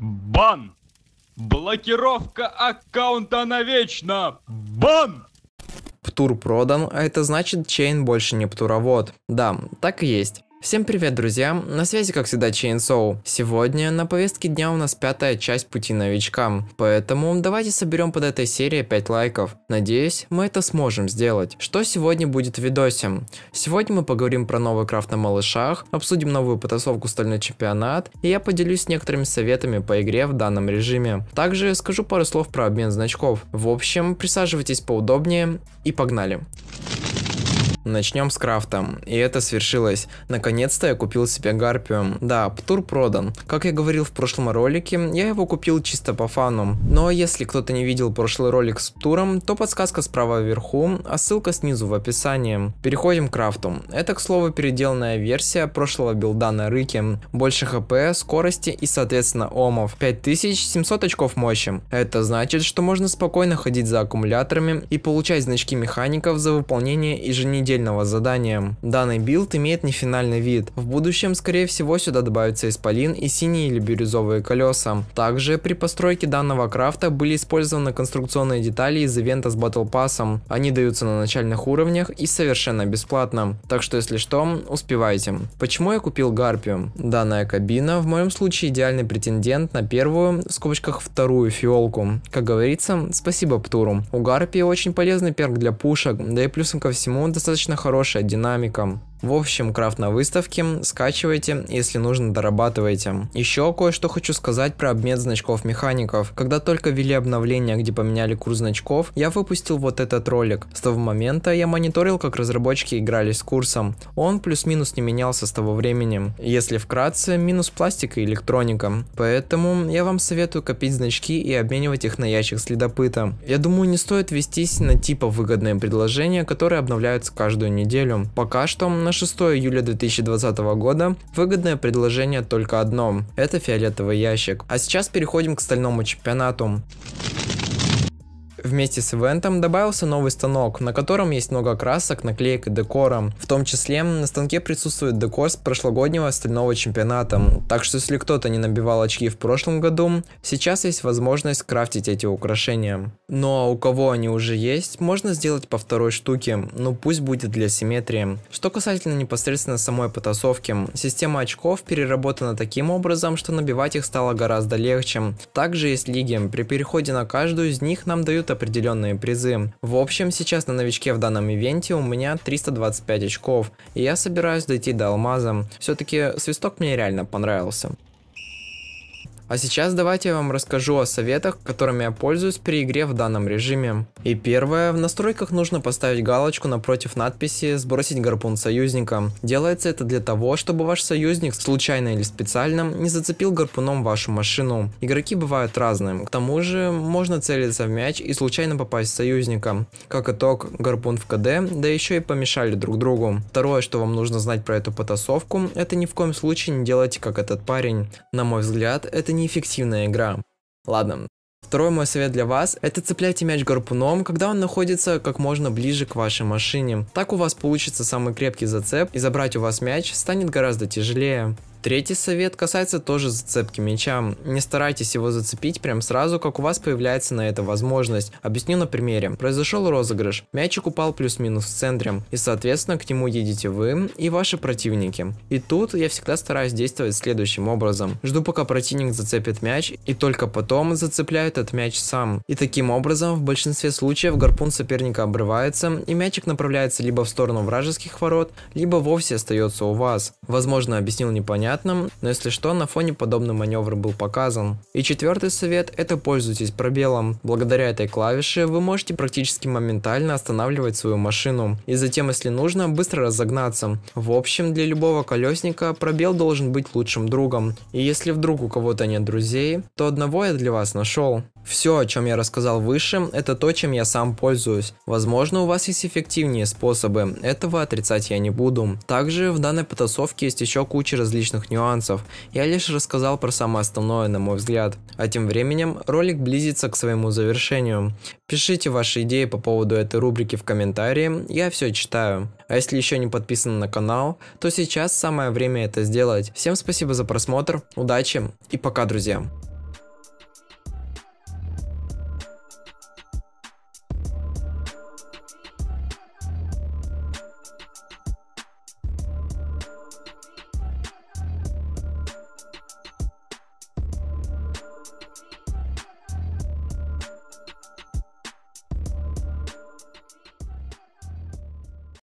бан блокировка аккаунта навечно бан Птур продан, а это значит, чейн больше не птуровод. Да, так и есть. Всем привет, друзья! На связи, как всегда, Chainsaw. Сегодня на повестке дня у нас пятая часть пути новичкам, поэтому давайте соберем под этой серией 5 лайков. Надеюсь, мы это сможем сделать. Что сегодня будет в видосе? Сегодня мы поговорим про новый крафт на малышах, обсудим новую потасовку Стальной Чемпионат, и я поделюсь некоторыми советами по игре в данном режиме. Также скажу пару слов про обмен значков. В общем, присаживайтесь поудобнее и погнали! Погнали! Начнем с крафта. И это свершилось. Наконец-то я купил себе гарпию. Да, Птур продан. Как я говорил в прошлом ролике, я его купил чисто по фану. Но если кто-то не видел прошлый ролик с Птуром, то подсказка справа вверху, а ссылка снизу в описании. Переходим к крафту. Это, к слову, переделанная версия прошлого билда на рыке. Больше хп, скорости и, соответственно, омов. 5700 очков мощи. Это значит, что можно спокойно ходить за аккумуляторами и получать значки механиков за выполнение еженедельных отдельного задания. Данный билд имеет нефинальный вид. В будущем, скорее всего, сюда добавится исполин и синие или бирюзовые колеса. Также при постройке данного крафта были использованы конструкционные детали из ивента с Battle Pass. Они даются на начальных уровнях и совершенно бесплатно. Так что, если что, успевайте. Почему я купил гарпию? Данная кабина в моем случае идеальный претендент на первую, в скобочках вторую фиолку. Как говорится, спасибо Птуру. У Гарпи очень полезный перк для пушек, да и плюсом ко всему достаточно достаточно хорошая динамика, в общем, крафт на выставке, скачивайте, если нужно дорабатывайте. Еще кое-что хочу сказать про обмен значков механиков. Когда только ввели обновление, где поменяли курс значков, я выпустил вот этот ролик. С того момента я мониторил, как разработчики играли с курсом. Он плюс-минус не менялся с того времени. Если вкратце, минус пластика и электроника. Поэтому я вам советую копить значки и обменивать их на ящик следопыта. Я думаю, не стоит вестись на типа выгодные предложения, которые обновляются каждую неделю. Пока что на 6 июля 2020 года выгодное предложение только одно – это фиолетовый ящик. А сейчас переходим к стальному чемпионату. Вместе с ивентом добавился новый станок, на котором есть много красок, наклеек и декора. В том числе на станке присутствует декор с прошлогоднего стального чемпионата. Так что если кто-то не набивал очки в прошлом году, сейчас есть возможность крафтить эти украшения. Ну а у кого они уже есть, можно сделать по второй штуке, но пусть будет для симметрии. Что касательно непосредственно самой потасовки, система очков переработана таким образом, что набивать их стало гораздо легче. Также есть лиги, при переходе на каждую из них нам дают определенные призы. В общем, сейчас на новичке в данном ивенте у меня 325 очков, и я собираюсь дойти до алмаза. Все-таки свисток мне реально понравился. А сейчас давайте я вам расскажу о советах, которыми я пользуюсь при игре в данном режиме. И первое, в настройках нужно поставить галочку напротив надписи «Сбросить гарпун союзника». Делается это для того, чтобы ваш союзник, случайно или специально, не зацепил гарпуном вашу машину. Игроки бывают разные, к тому же можно целиться в мяч и случайно попасть в союзника. Как итог, гарпун в КД, да еще и помешали друг другу. Второе, что вам нужно знать про эту потасовку, это ни в коем случае не делайте как этот парень. На мой взгляд, это неэффективная игра. Ладно, Второй мой совет для вас – это цепляйте мяч гарпуном, когда он находится как можно ближе к вашей машине. Так у вас получится самый крепкий зацеп, и забрать у вас мяч станет гораздо тяжелее. Третий совет касается тоже зацепки мяча. Не старайтесь его зацепить прям сразу, как у вас появляется на это возможность. Объясню на примере. Произошел розыгрыш, мячик упал плюс-минус в центре, и соответственно к нему едете вы и ваши противники. И тут я всегда стараюсь действовать следующим образом. Жду пока противник зацепит мяч, и только потом зацепляю этот мяч сам. И таким образом в большинстве случаев гарпун соперника обрывается, и мячик направляется либо в сторону вражеских ворот, либо вовсе остается у вас. Возможно объяснил непонятно, понятным, но если что, на фоне подобный маневр был показан. И четвертый совет – это пользуйтесь пробелом. Благодаря этой клавише вы можете практически моментально останавливать свою машину, и затем, если нужно, быстро разогнаться. В общем, для любого колесника пробел должен быть лучшим другом, и если вдруг у кого-то нет друзей, то одного я для вас нашел. Все, о чем я рассказал выше, это то, чем я сам пользуюсь. Возможно, у вас есть эффективнее способы, этого отрицать я не буду. Также в данной потасовке есть еще куча различных нюансов. Я лишь рассказал про самое основное, на мой взгляд. А тем временем ролик близится к своему завершению. Пишите ваши идеи по поводу этой рубрики в комментарии, я все читаю. А если еще не подписаны на канал, то сейчас самое время это сделать. Всем спасибо за просмотр, удачи и пока, друзья.